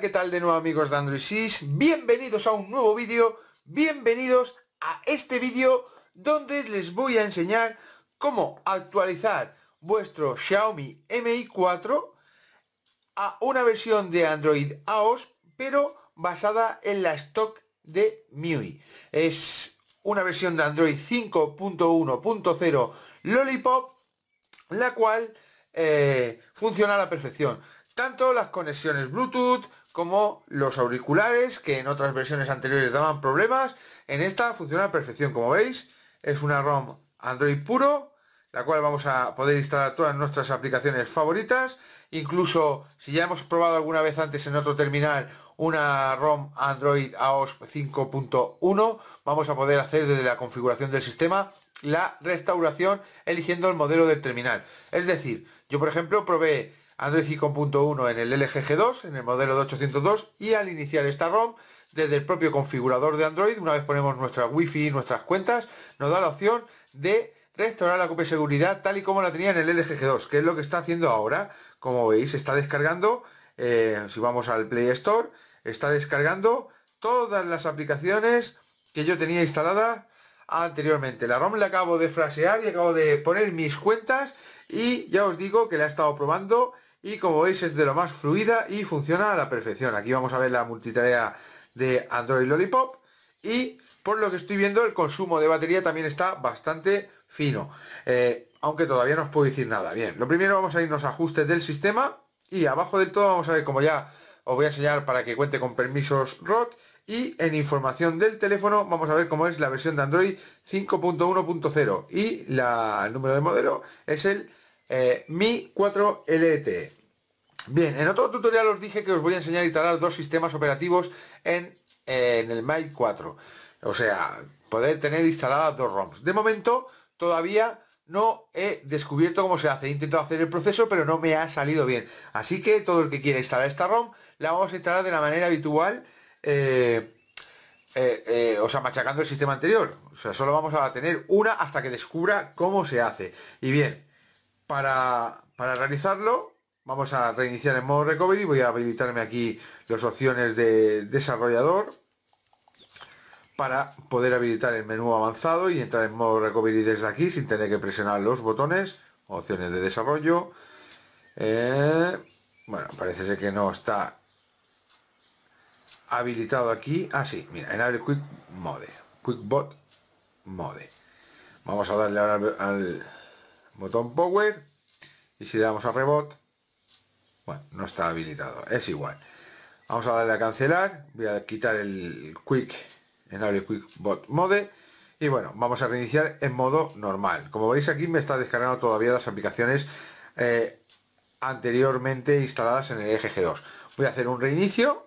¿qué tal de nuevo amigos de Android 6? Bienvenidos a un nuevo vídeo, bienvenidos a este vídeo donde les voy a enseñar cómo actualizar vuestro Xiaomi Mi 4 a una versión de Android AOS, pero basada en la stock de MIUI. Es una versión de Android 5.1.0 Lollipop, la cual eh, funciona a la perfección tanto las conexiones Bluetooth como los auriculares que en otras versiones anteriores daban problemas en esta funciona a perfección como veis es una ROM Android puro la cual vamos a poder instalar todas nuestras aplicaciones favoritas incluso si ya hemos probado alguna vez antes en otro terminal una ROM Android AOS 5.1 vamos a poder hacer desde la configuración del sistema la restauración eligiendo el modelo del terminal es decir yo por ejemplo probé Android 5.1 en el LGG2, en el modelo de 802 y al iniciar esta ROM, desde el propio configurador de Android, una vez ponemos nuestra Wi-Fi y nuestras cuentas, nos da la opción de restaurar la copia de seguridad tal y como la tenía en el LGG2, que es lo que está haciendo ahora. Como veis, está descargando, eh, si vamos al Play Store, está descargando todas las aplicaciones que yo tenía instaladas anteriormente. La ROM la acabo de frasear y acabo de poner mis cuentas y ya os digo que la he estado probando y como veis es de lo más fluida y funciona a la perfección. Aquí vamos a ver la multitarea de Android Lollipop y por lo que estoy viendo el consumo de batería también está bastante fino, eh, aunque todavía no os puedo decir nada. Bien, lo primero vamos a irnos a ajustes del sistema y abajo del todo vamos a ver como ya os voy a enseñar para que cuente con permisos ROT y en información del teléfono vamos a ver cómo es la versión de Android 5.1.0 y la, el número de modelo es el eh, Mi 4 lt e Bien, en otro tutorial os dije que os voy a enseñar a instalar dos sistemas operativos en, el Mi 4. O sea, poder tener instaladas dos ROMs. De momento, todavía no he descubierto cómo se hace. He intentado hacer el proceso, pero no me ha salido bien. Así que todo el que quiera instalar esta ROM, la vamos a instalar de la manera habitual. Eh, eh, o sea, machacando el sistema anterior. O sea, solo vamos a tener una hasta que descubra cómo se hace. Y bien, para, para realizarlo vamos a reiniciar en modo recovery voy a habilitarme aquí las opciones de desarrollador para poder habilitar el menú avanzado y entrar en modo recovery desde aquí sin tener que presionar los botones opciones de desarrollo eh, bueno parece ser que no está habilitado aquí ah sí mira el quick mode quick bot mode vamos a darle ahora al botón power y si le damos a rebot bueno, no está habilitado, es igual vamos a darle a cancelar voy a quitar el quick en quick bot mode y bueno, vamos a reiniciar en modo normal como veis aquí me está descargando todavía las aplicaciones eh, anteriormente instaladas en el eje g 2 voy a hacer un reinicio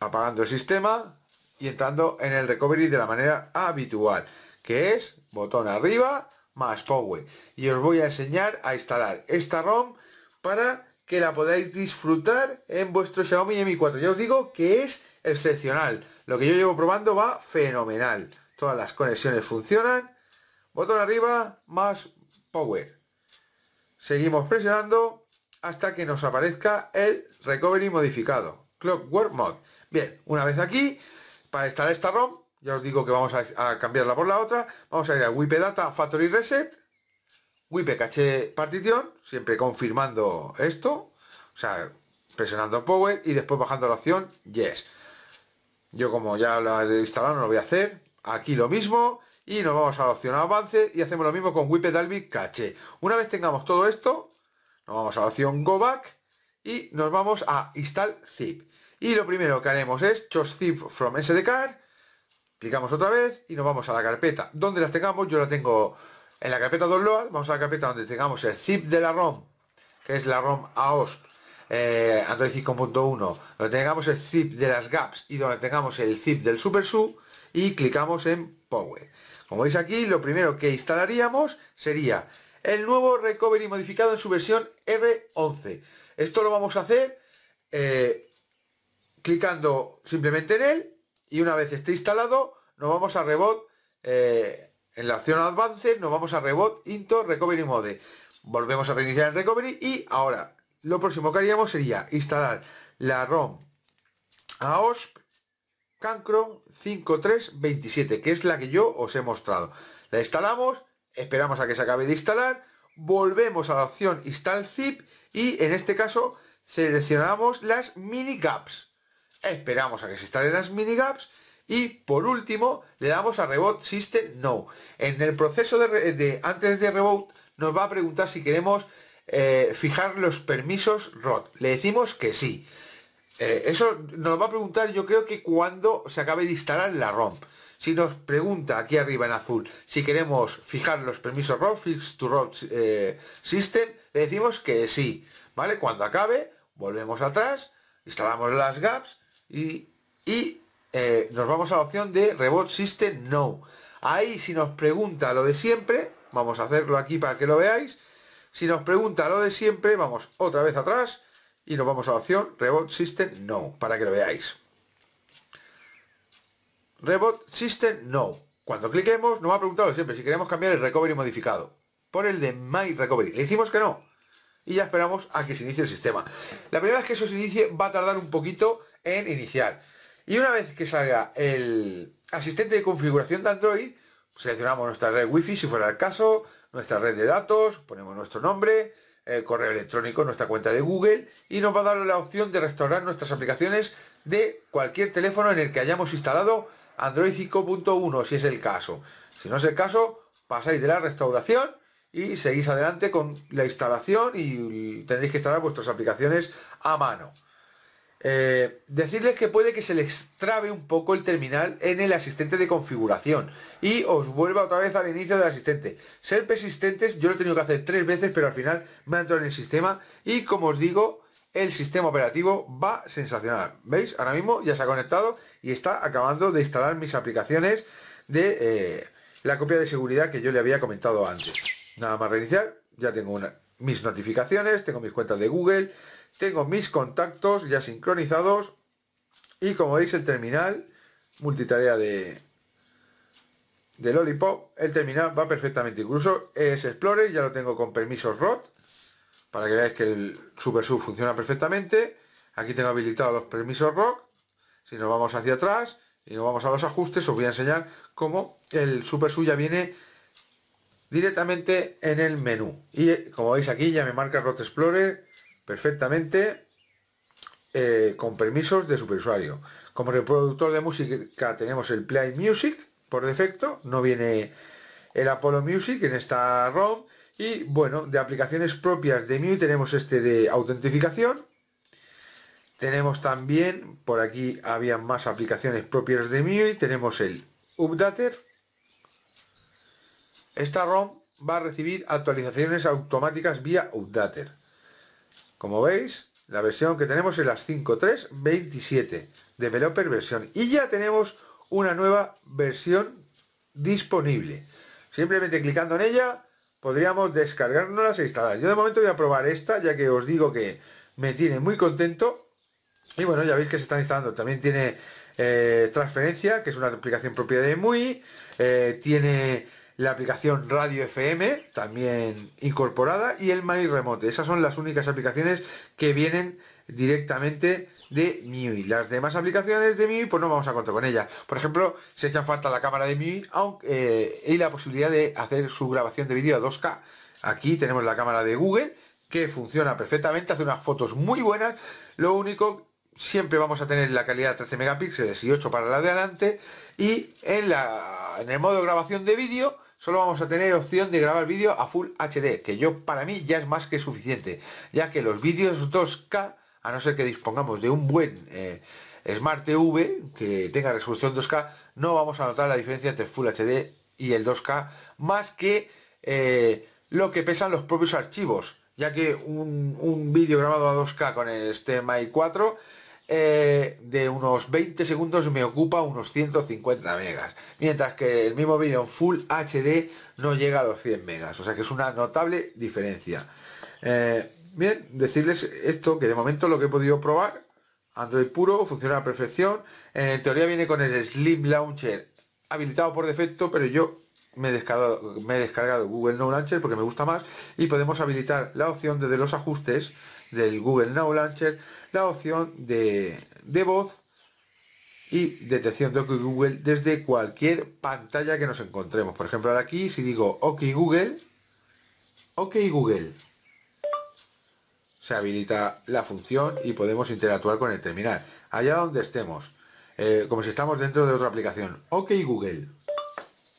apagando el sistema y entrando en el recovery de la manera habitual que es botón arriba más Power. Y os voy a enseñar a instalar esta ROM para que la podáis disfrutar en vuestro Xiaomi Mi 4. Ya os digo que es excepcional. Lo que yo llevo probando va fenomenal. Todas las conexiones funcionan. Botón arriba más Power. Seguimos presionando hasta que nos aparezca el Recovery modificado. Clockwork Mod. Bien, una vez aquí, para instalar esta ROM ya os digo que vamos a, cambiarla por la otra, vamos a ir a Data Factory Reset, Wipe caché Partición, siempre confirmando esto, o sea, presionando Power y después bajando la opción Yes. Yo como ya lo he instalado no lo voy a hacer, aquí lo mismo y nos vamos a la opción Avance y hacemos lo mismo con Wipe Dalvik caché Una vez tengamos todo esto, nos vamos a la opción Go Back y nos vamos a Install Zip. Y lo primero que haremos es Choose Zip from SDK Clicamos otra vez y nos vamos a la carpeta. Donde las tengamos, yo la tengo en la carpeta download, vamos a la carpeta donde tengamos el zip de la ROM, que es la ROM AOS eh, Android 5.1, donde tengamos el zip de las gaps y donde tengamos el zip del Super y clicamos en Power. Como veis aquí, lo primero que instalaríamos sería el nuevo Recovery modificado en su versión R11. Esto lo vamos a hacer eh, clicando simplemente en él y una vez esté instalado nos vamos a rebot eh, en la opción advanced nos vamos a rebot into recovery mode volvemos a reiniciar el recovery y ahora lo próximo que haríamos sería instalar la ROM AOSP Cancron 5327 que es la que yo os he mostrado la instalamos esperamos a que se acabe de instalar volvemos a la opción install zip y en este caso seleccionamos las mini gaps esperamos a que se instalen las minigaps y por último le damos a Reboot System No. En el proceso de, antes de Reboot nos va a preguntar si queremos eh, fijar los permisos ROT. Le decimos que sí. Eh, eso nos va a preguntar yo creo que cuando se acabe de instalar la ROM. Si nos pregunta aquí arriba en azul si queremos fijar los permisos ROT, Fix to ROT eh, System, le decimos que sí. ¿Vale? Cuando acabe, volvemos atrás, instalamos las GAPs y, eh, nos vamos a la opción de Reboot System No. Ahí si nos pregunta lo de siempre, vamos a hacerlo aquí para que lo veáis. Si nos pregunta lo de siempre, vamos otra vez atrás y nos vamos a la opción Reboot System No, para que lo veáis. Reboot System No. Cuando cliquemos nos va a preguntar lo siempre si queremos cambiar el recovery modificado por el de My Recovery. Le hicimos que no y ya esperamos a que se inicie el sistema. La primera vez que eso se inicie va a tardar un poquito en iniciar. Y una vez que salga el asistente de configuración de Android, seleccionamos nuestra red wifi si fuera el caso, nuestra red de datos, ponemos nuestro nombre, el eh, correo electrónico, nuestra cuenta de Google y nos va a dar la opción de restaurar nuestras aplicaciones de cualquier teléfono en el que hayamos instalado Android 5.1 si es el caso. Si no es el caso, pasáis de la restauración y seguís adelante con la instalación y tendréis que instalar vuestras aplicaciones a mano. Eh, decirles que puede que se les trabe un poco el terminal en el asistente de configuración y os vuelva otra vez al inicio del asistente. Ser persistentes, yo lo he tenido que hacer tres veces, pero al final me ha entrado en el sistema y como os digo, el sistema operativo va sensacional. ¿Veis? Ahora mismo ya se ha conectado y está acabando de instalar mis aplicaciones de eh, la copia de seguridad que yo le había comentado antes. Nada más reiniciar, ya tengo mis notificaciones, tengo mis cuentas de Google, tengo mis contactos ya sincronizados y como veis el terminal multitarea de, de Lollipop, el terminal va perfectamente, incluso es Explorer, ya lo tengo con permisos ROT, para que veáis que el Super funciona perfectamente, aquí tengo habilitados los permisos ROT, si nos vamos hacia atrás y nos vamos a los ajustes, os voy a enseñar cómo el Super ya viene directamente en el menú, y como veis aquí ya me marca ROT Explorer, perfectamente eh, con permisos de superusuario. Como reproductor de música tenemos el Play Music, por defecto, no viene el Apollo Music en esta ROM. Y bueno, de aplicaciones propias de MIUI tenemos este de autentificación. Tenemos también, por aquí había más aplicaciones propias de MIUI, tenemos el Updater. Esta ROM va a recibir actualizaciones automáticas vía Updater. Como veis, la versión que tenemos es la 5.3.27, developer versión. Y ya tenemos una nueva versión disponible. Simplemente clicando en ella podríamos descargarnos e instalar. Yo de momento voy a probar esta, ya que os digo que me tiene muy contento. Y bueno, ya veis que se están instalando. También tiene eh, transferencia, que es una aplicación propia de MUI. Eh, tiene la aplicación Radio FM, también incorporada, y el My Remote. Esas son las únicas aplicaciones que vienen directamente de MIUI. Las demás aplicaciones de MIUI, pues no vamos a contar con ellas. Por ejemplo, se echa falta la cámara de MIUI aunque, eh, y la posibilidad de hacer su grabación de vídeo a 2K. Aquí tenemos la cámara de Google, que funciona perfectamente, hace unas fotos muy buenas. Lo único, siempre vamos a tener la calidad 13 megapíxeles y 8 para la de adelante. Y en, en el modo grabación de vídeo, solo vamos a tener opción de grabar vídeo a Full HD, que yo para mí ya es más que suficiente, ya que los vídeos 2K, a no ser que dispongamos de un buen eh, Smart TV que tenga resolución 2K, no vamos a notar la diferencia entre Full HD y el 2K, más que eh, lo que pesan los propios archivos, ya que un, vídeo grabado a 2K con el este i 4 eh, de unos 20 segundos me ocupa unos 150 megas, mientras que el mismo vídeo en Full HD no llega a los 100 megas, o sea que es una notable diferencia. Eh, bien, decirles esto, que de momento lo que he podido probar, Android puro, funciona a perfección, eh, en teoría viene con el Slim Launcher habilitado por defecto, pero yo me he, descargado, me he descargado Google Now Launcher porque me gusta más y podemos habilitar la opción desde los ajustes del Google Now Launcher la opción de, de voz y detección de Google desde cualquier pantalla que nos encontremos. Por ejemplo, aquí, si digo OK Google, OK Google, se habilita la función y podemos interactuar con el terminal, allá donde estemos, eh, como si estamos dentro de otra aplicación. OK Google,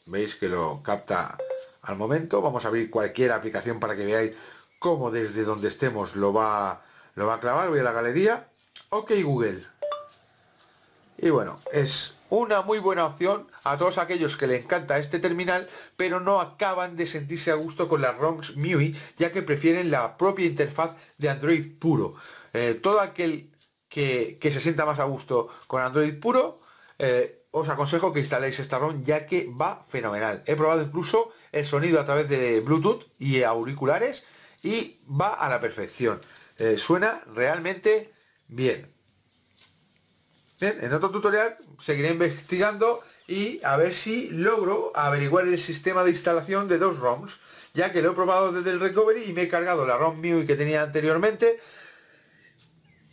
veis que lo capta al momento, vamos a abrir cualquier aplicación para que veáis cómo desde donde estemos lo va lo va a clavar, voy a la galería. Ok Google. Y bueno, es una muy buena opción a todos aquellos que le encanta este terminal, pero no acaban de sentirse a gusto con la ROMs MIUI, ya que prefieren la propia interfaz de Android puro. Eh, todo aquel que, se sienta más a gusto con Android puro, eh, os aconsejo que instaléis esta ROM ya que va fenomenal. He probado incluso el sonido a través de Bluetooth y auriculares y va a la perfección. Eh, suena realmente bien. en otro tutorial seguiré investigando y a ver si logro averiguar el sistema de instalación de dos ROMs, ya que lo he probado desde el recovery y me he cargado la ROM MIUI que tenía anteriormente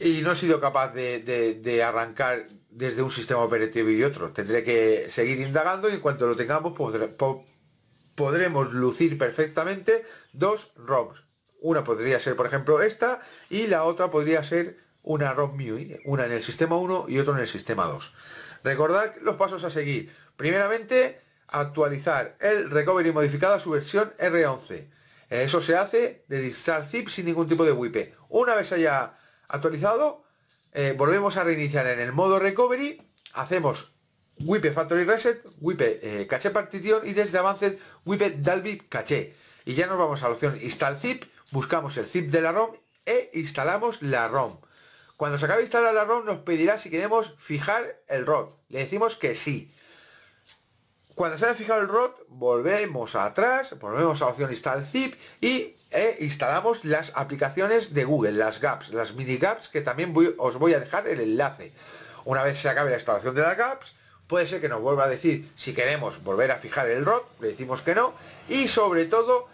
y no he sido capaz de, arrancar desde un sistema operativo y otro. Tendré que seguir indagando y en cuanto lo tengamos podremos lucir perfectamente dos ROMs. Una podría ser, por ejemplo, esta y la otra podría ser una rom una en el sistema 1 y otra en el sistema 2. Recordad los pasos a seguir. Primeramente, actualizar el recovery modificado a su versión R11. Eso se hace de Install zip sin ningún tipo de WIP. Una vez haya actualizado, eh, volvemos a reiniciar en el modo recovery, hacemos WIP Factory Reset, WIP Cache eh, Caché Partition y desde Avanced WIP Dalvik Caché. Y ya nos vamos a la opción Install Zip buscamos el zip de la ROM e instalamos la ROM. Cuando se acabe de instalar la ROM nos pedirá si queremos fijar el ROT. Le decimos que sí. Cuando se haya fijado el ROT, volvemos atrás, volvemos a la opción instalar zip y e instalamos las aplicaciones de Google, las GAPS, las mini GAPS, que también os voy a dejar el enlace. Una vez se acabe la instalación de las GAPS, puede ser que nos vuelva a decir si queremos volver a fijar el ROT, le decimos que no, y sobre todo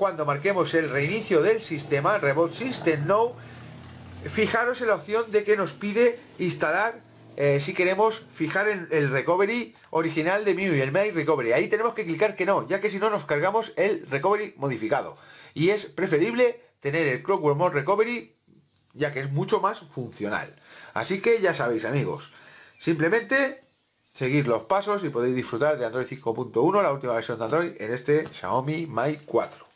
cuando marquemos el reinicio del sistema, Reboot System Now, fijaros en la opción de que nos pide instalar, eh, si queremos fijar en el recovery original de MIUI, el MI Recovery. Ahí tenemos que clicar que no, ya que si no nos cargamos el recovery modificado. Y es preferible tener el Clockwork Mode Recovery, ya que es mucho más funcional. Así que ya sabéis amigos, simplemente seguir los pasos y podéis disfrutar de Android 5.1, la última versión de Android, en este Xiaomi Mi 4.